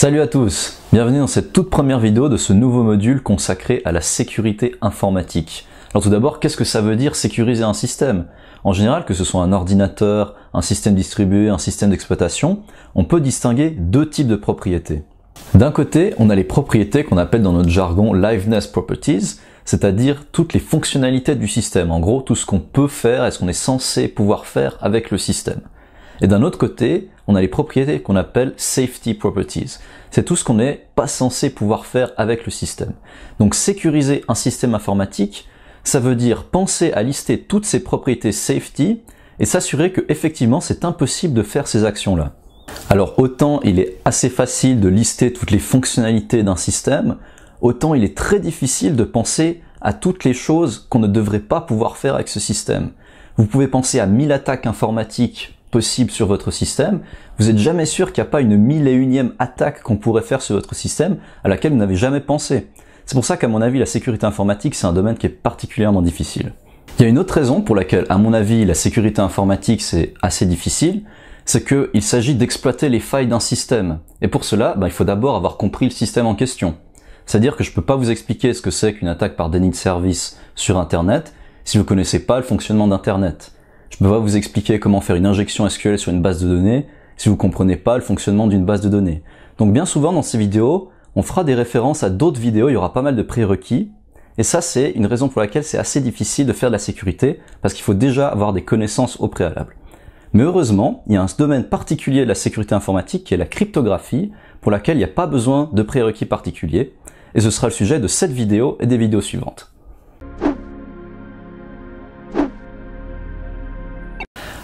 Salut à tous, bienvenue dans cette toute première vidéo de ce nouveau module consacré à la sécurité informatique. Alors tout d'abord, qu'est-ce que ça veut dire sécuriser un système En général, que ce soit un ordinateur, un système distribué, un système d'exploitation, on peut distinguer deux types de propriétés. D'un côté, on a les propriétés qu'on appelle dans notre jargon liveness properties, c'est-à-dire toutes les fonctionnalités du système, en gros tout ce qu'on peut faire et ce qu'on est censé pouvoir faire avec le système. Et d'un autre côté, on a les propriétés qu'on appelle safety properties. C'est tout ce qu'on n'est pas censé pouvoir faire avec le système. Donc sécuriser un système informatique, ça veut dire penser à lister toutes ces propriétés safety et s'assurer que effectivement c'est impossible de faire ces actions-là. Alors autant il est assez facile de lister toutes les fonctionnalités d'un système, autant il est très difficile de penser à toutes les choses qu'on ne devrait pas pouvoir faire avec ce système. Vous pouvez penser à 1000 attaques informatiques possible sur votre système, vous n'êtes jamais sûr qu'il n'y a pas une mille et unième attaque qu'on pourrait faire sur votre système à laquelle vous n'avez jamais pensé. C'est pour ça qu'à mon avis, la sécurité informatique, c'est un domaine qui est particulièrement difficile. Il y a une autre raison pour laquelle, à mon avis, la sécurité informatique, c'est assez difficile, c'est qu'il s'agit d'exploiter les failles d'un système. Et pour cela, bah, il faut d'abord avoir compris le système en question. C'est-à-dire que je ne peux pas vous expliquer ce que c'est qu'une attaque par déni de service sur Internet si vous ne connaissez pas le fonctionnement d'Internet. Je peux pas vous expliquer comment faire une injection SQL sur une base de données si vous comprenez pas le fonctionnement d'une base de données. Donc bien souvent dans ces vidéos, on fera des références à d'autres vidéos, il y aura pas mal de prérequis. Et ça, c'est une raison pour laquelle c'est assez difficile de faire de la sécurité, parce qu'il faut déjà avoir des connaissances au préalable. Mais heureusement, il y a un domaine particulier de la sécurité informatique qui est la cryptographie, pour laquelle il n'y a pas besoin de prérequis particuliers. Et ce sera le sujet de cette vidéo et des vidéos suivantes.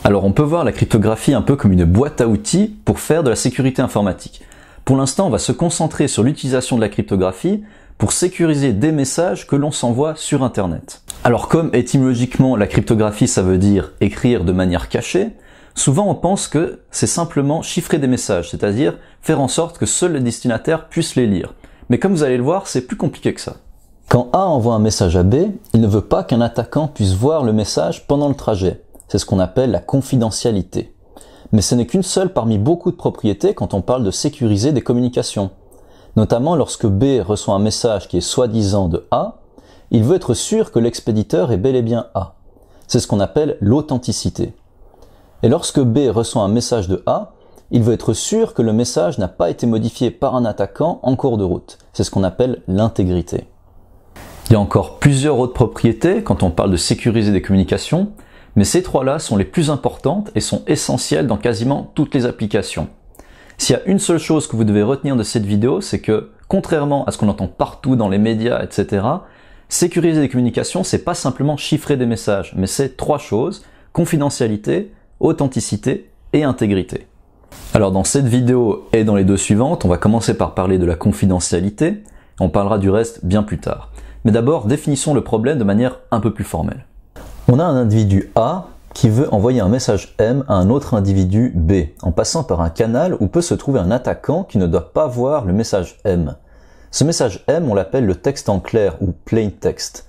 Alors on peut voir la cryptographie un peu comme une boîte à outils pour faire de la sécurité informatique. Pour l'instant, on va se concentrer sur l'utilisation de la cryptographie pour sécuriser des messages que l'on s'envoie sur Internet. Alors comme étymologiquement la cryptographie ça veut dire écrire de manière cachée, souvent on pense que c'est simplement chiffrer des messages, c'est-à-dire faire en sorte que seul le destinataire puisse les lire. Mais comme vous allez le voir, c'est plus compliqué que ça. Quand A envoie un message à B, il ne veut pas qu'un attaquant puisse voir le message pendant le trajet. C'est ce qu'on appelle la confidentialité. Mais ce n'est qu'une seule parmi beaucoup de propriétés quand on parle de sécuriser des communications. Notamment lorsque B reçoit un message qui est soi-disant de A, il veut être sûr que l'expéditeur est bel et bien A. C'est ce qu'on appelle l'authenticité. Et lorsque B reçoit un message de A, il veut être sûr que le message n'a pas été modifié par un attaquant en cours de route. C'est ce qu'on appelle l'intégrité. Il y a encore plusieurs autres propriétés quand on parle de sécuriser des communications, mais ces trois-là sont les plus importantes et sont essentielles dans quasiment toutes les applications. S'il y a une seule chose que vous devez retenir de cette vidéo, c'est que, contrairement à ce qu'on entend partout dans les médias, etc., sécuriser les communications, c'est pas simplement chiffrer des messages, mais c'est trois choses, confidentialité, authenticité et intégrité. Alors dans cette vidéo et dans les deux suivantes, on va commencer par parler de la confidentialité, on parlera du reste bien plus tard. Mais d'abord, définissons le problème de manière un peu plus formelle. On a un individu A qui veut envoyer un message M à un autre individu B, en passant par un canal où peut se trouver un attaquant qui ne doit pas voir le message M. Ce message M, on l'appelle le texte en clair ou plain text.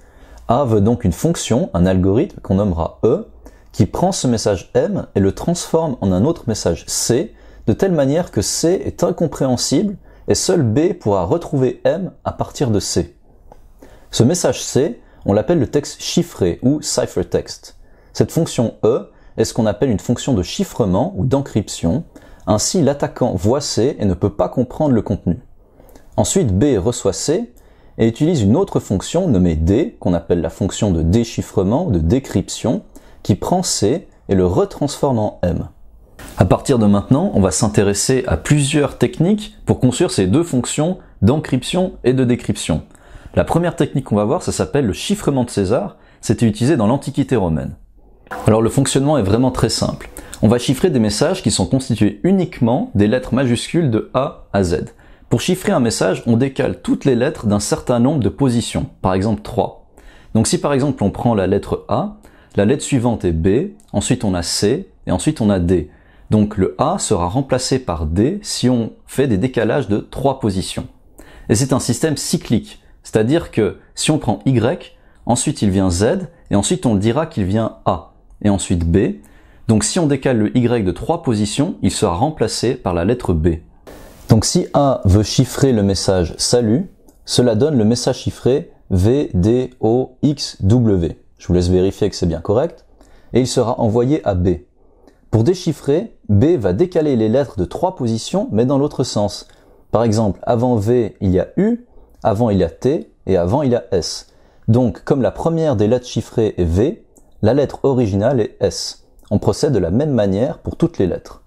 A veut donc une fonction, un algorithme qu'on nommera E, qui prend ce message M et le transforme en un autre message C, de telle manière que C est incompréhensible et seul B pourra retrouver M à partir de C. Ce message C on l'appelle le texte chiffré ou ciphertext. Cette fonction E est ce qu'on appelle une fonction de chiffrement ou d'encryption, ainsi l'attaquant voit C et ne peut pas comprendre le contenu. Ensuite B reçoit C et utilise une autre fonction nommée D, qu'on appelle la fonction de déchiffrement, ou de décryption, qui prend C et le retransforme en M. À partir de maintenant, on va s'intéresser à plusieurs techniques pour construire ces deux fonctions d'encryption et de décryption. La première technique qu'on va voir, ça s'appelle le chiffrement de César. C'était utilisé dans l'Antiquité romaine. Alors le fonctionnement est vraiment très simple. On va chiffrer des messages qui sont constitués uniquement des lettres majuscules de A à Z. Pour chiffrer un message, on décale toutes les lettres d'un certain nombre de positions, par exemple 3. Donc si par exemple on prend la lettre A, la lettre suivante est B, ensuite on a C, et ensuite on a D. Donc le A sera remplacé par D si on fait des décalages de 3 positions. Et c'est un système cyclique, c'est-à-dire que si on prend Y, ensuite il vient Z, et ensuite on dira qu'il vient A, et ensuite B. Donc si on décale le Y de trois positions, il sera remplacé par la lettre B. Donc si A veut chiffrer le message salut, cela donne le message chiffré V, D, O, X, W. Je vous laisse vérifier que c'est bien correct. Et il sera envoyé à B. Pour déchiffrer, B va décaler les lettres de trois positions, mais dans l'autre sens. Par exemple, avant V, il y a U, avant il y a T et avant il y a S. Donc comme la première des lettres chiffrées est V, la lettre originale est S. On procède de la même manière pour toutes les lettres.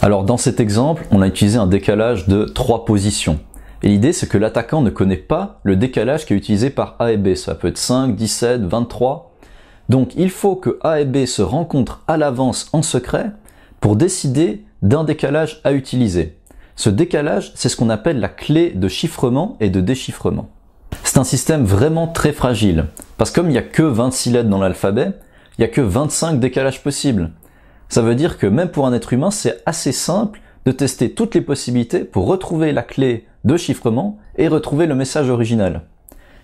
Alors dans cet exemple, on a utilisé un décalage de 3 positions. Et l'idée c'est que l'attaquant ne connaît pas le décalage qui est utilisé par A et B. Ça peut être 5, 17, 23. Donc il faut que A et B se rencontrent à l'avance en secret pour décider d'un décalage à utiliser. Ce décalage, c'est ce qu'on appelle la clé de chiffrement et de déchiffrement. C'est un système vraiment très fragile, parce que comme il n'y a que 26 lettres dans l'alphabet, il n'y a que 25 décalages possibles. Ça veut dire que même pour un être humain, c'est assez simple de tester toutes les possibilités pour retrouver la clé de chiffrement et retrouver le message original.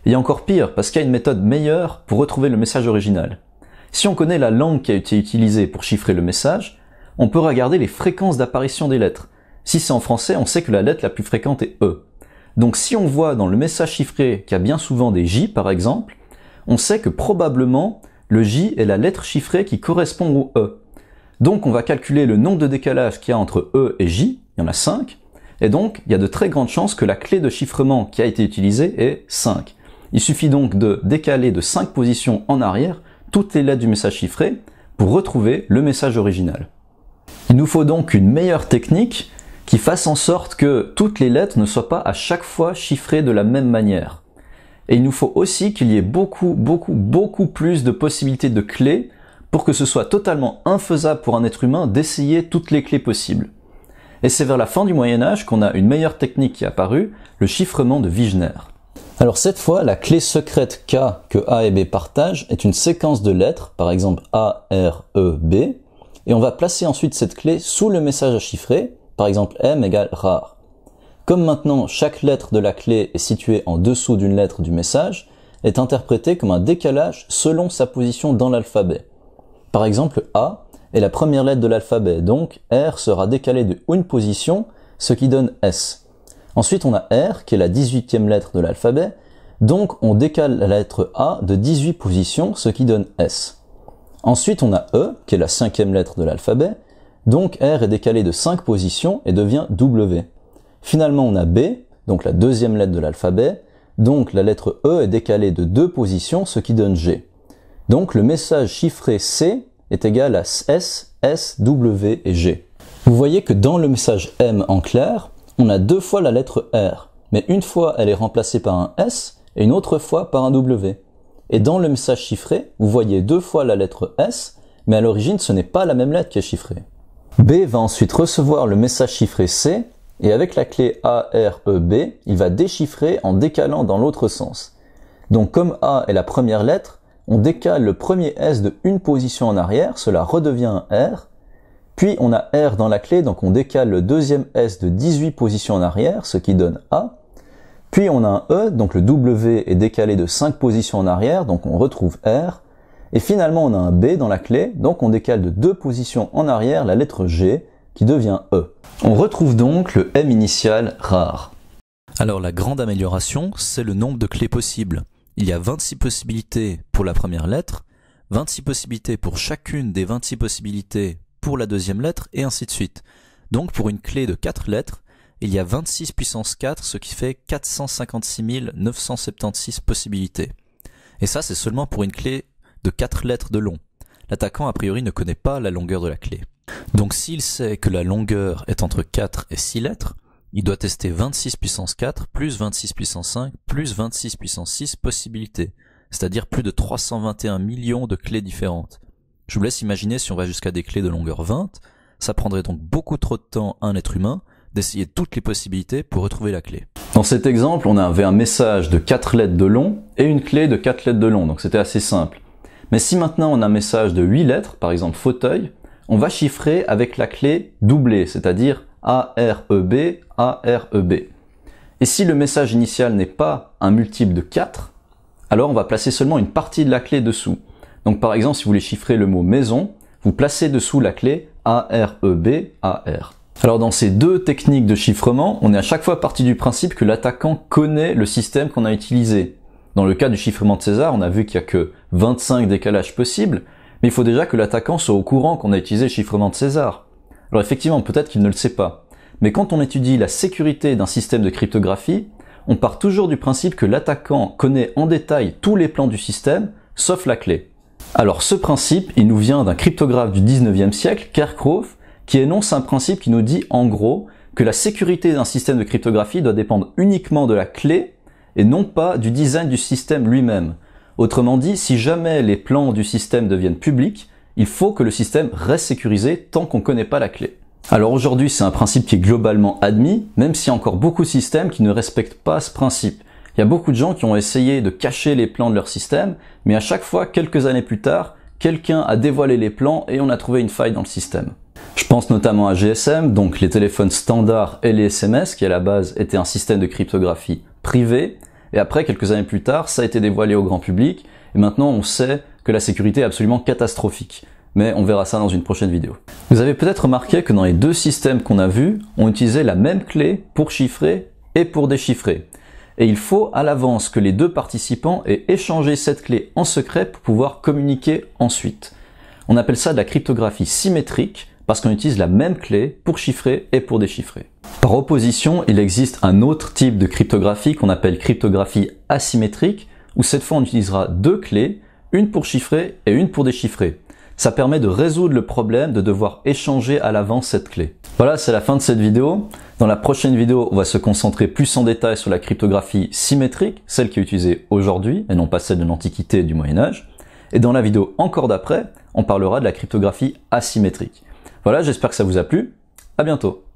Et encore pire, parce qu'il y a une méthode meilleure pour retrouver le message original. Si on connaît la langue qui a été utilisée pour chiffrer le message, on peut regarder les fréquences d'apparition des lettres, si c'est en français, on sait que la lettre la plus fréquente est E. Donc si on voit dans le message chiffré qu'il y a bien souvent des J, par exemple, on sait que probablement le J est la lettre chiffrée qui correspond au E. Donc on va calculer le nombre de décalages qu'il y a entre E et J, il y en a 5, et donc il y a de très grandes chances que la clé de chiffrement qui a été utilisée est 5. Il suffit donc de décaler de 5 positions en arrière toutes les lettres du message chiffré pour retrouver le message original. Il nous faut donc une meilleure technique qui fasse en sorte que toutes les lettres ne soient pas à chaque fois chiffrées de la même manière. Et il nous faut aussi qu'il y ait beaucoup, beaucoup, beaucoup plus de possibilités de clés pour que ce soit totalement infaisable pour un être humain d'essayer toutes les clés possibles. Et c'est vers la fin du Moyen Âge qu'on a une meilleure technique qui est apparue, le chiffrement de Wigner. Alors cette fois, la clé secrète K que A et B partagent est une séquence de lettres, par exemple A, R, E, B, et on va placer ensuite cette clé sous le message à chiffrer, par exemple, m égale rare. Comme maintenant chaque lettre de la clé est située en dessous d'une lettre du message, est interprétée comme un décalage selon sa position dans l'alphabet. Par exemple, A est la première lettre de l'alphabet, donc R sera décalé de une position, ce qui donne S. Ensuite, on a R, qui est la 18e lettre de l'alphabet, donc on décale la lettre A de 18 positions, ce qui donne S. Ensuite, on a E, qui est la cinquième lettre de l'alphabet, donc R est décalé de 5 positions et devient W. Finalement, on a B, donc la deuxième lettre de l'alphabet, donc la lettre E est décalée de 2 positions, ce qui donne G. Donc le message chiffré C est égal à S, S, W et G. Vous voyez que dans le message M en clair, on a deux fois la lettre R, mais une fois elle est remplacée par un S et une autre fois par un W. Et dans le message chiffré, vous voyez deux fois la lettre S, mais à l'origine ce n'est pas la même lettre qui est chiffrée. B va ensuite recevoir le message chiffré C et avec la clé E, B, il va déchiffrer en décalant dans l'autre sens. Donc comme A est la première lettre, on décale le premier S de une position en arrière, cela redevient un R. Puis on a R dans la clé, donc on décale le deuxième S de 18 positions en arrière, ce qui donne A. Puis on a un E, donc le W est décalé de 5 positions en arrière, donc on retrouve R. Et finalement, on a un B dans la clé, donc on décale de deux positions en arrière la lettre G, qui devient E. On retrouve donc le M initial rare. Alors la grande amélioration, c'est le nombre de clés possibles. Il y a 26 possibilités pour la première lettre, 26 possibilités pour chacune des 26 possibilités pour la deuxième lettre, et ainsi de suite. Donc pour une clé de 4 lettres, il y a 26 puissance 4, ce qui fait 456 976 possibilités. Et ça, c'est seulement pour une clé de 4 lettres de long. L'attaquant a priori ne connaît pas la longueur de la clé. Donc s'il sait que la longueur est entre 4 et 6 lettres, il doit tester 26 puissance 4 plus 26 puissance 5 plus 26 puissance 6 possibilités, c'est-à-dire plus de 321 millions de clés différentes. Je vous laisse imaginer si on va jusqu'à des clés de longueur 20, ça prendrait donc beaucoup trop de temps à un être humain d'essayer toutes les possibilités pour retrouver la clé. Dans cet exemple, on avait un message de 4 lettres de long et une clé de 4 lettres de long, donc c'était assez simple. Mais si maintenant on a un message de 8 lettres, par exemple fauteuil, on va chiffrer avec la clé doublée, c'est-à-dire e, e, B. Et si le message initial n'est pas un multiple de 4, alors on va placer seulement une partie de la clé dessous. Donc par exemple, si vous voulez chiffrer le mot maison, vous placez dessous la clé A, R. E alors dans ces deux techniques de chiffrement, on est à chaque fois parti du principe que l'attaquant connaît le système qu'on a utilisé. Dans le cas du chiffrement de César, on a vu qu'il n'y a que 25 décalages possibles, mais il faut déjà que l'attaquant soit au courant qu'on a utilisé le chiffrement de César. Alors effectivement, peut-être qu'il ne le sait pas. Mais quand on étudie la sécurité d'un système de cryptographie, on part toujours du principe que l'attaquant connaît en détail tous les plans du système, sauf la clé. Alors ce principe, il nous vient d'un cryptographe du 19e siècle, Kerckhoff, qui énonce un principe qui nous dit en gros que la sécurité d'un système de cryptographie doit dépendre uniquement de la clé et non pas du design du système lui-même. Autrement dit, si jamais les plans du système deviennent publics, il faut que le système reste sécurisé tant qu'on ne connaît pas la clé. Alors aujourd'hui, c'est un principe qui est globalement admis, même s'il y a encore beaucoup de systèmes qui ne respectent pas ce principe. Il y a beaucoup de gens qui ont essayé de cacher les plans de leur système, mais à chaque fois, quelques années plus tard, quelqu'un a dévoilé les plans et on a trouvé une faille dans le système. Je pense notamment à GSM, donc les téléphones standards et les SMS, qui à la base étaient un système de cryptographie privé, et après, quelques années plus tard, ça a été dévoilé au grand public, et maintenant on sait que la sécurité est absolument catastrophique. Mais on verra ça dans une prochaine vidéo. Vous avez peut-être remarqué que dans les deux systèmes qu'on a vus, on utilisait la même clé pour chiffrer et pour déchiffrer. Et il faut à l'avance que les deux participants aient échangé cette clé en secret pour pouvoir communiquer ensuite. On appelle ça de la cryptographie symétrique, parce qu'on utilise la même clé pour chiffrer et pour déchiffrer. Par opposition, il existe un autre type de cryptographie qu'on appelle cryptographie asymétrique, où cette fois on utilisera deux clés, une pour chiffrer et une pour déchiffrer. Ça permet de résoudre le problème de devoir échanger à l'avance cette clé. Voilà, c'est la fin de cette vidéo. Dans la prochaine vidéo, on va se concentrer plus en détail sur la cryptographie symétrique, celle qui est utilisée aujourd'hui et non pas celle de l'Antiquité et du Moyen Âge. Et dans la vidéo encore d'après, on parlera de la cryptographie asymétrique. Voilà, j'espère que ça vous a plu. À bientôt.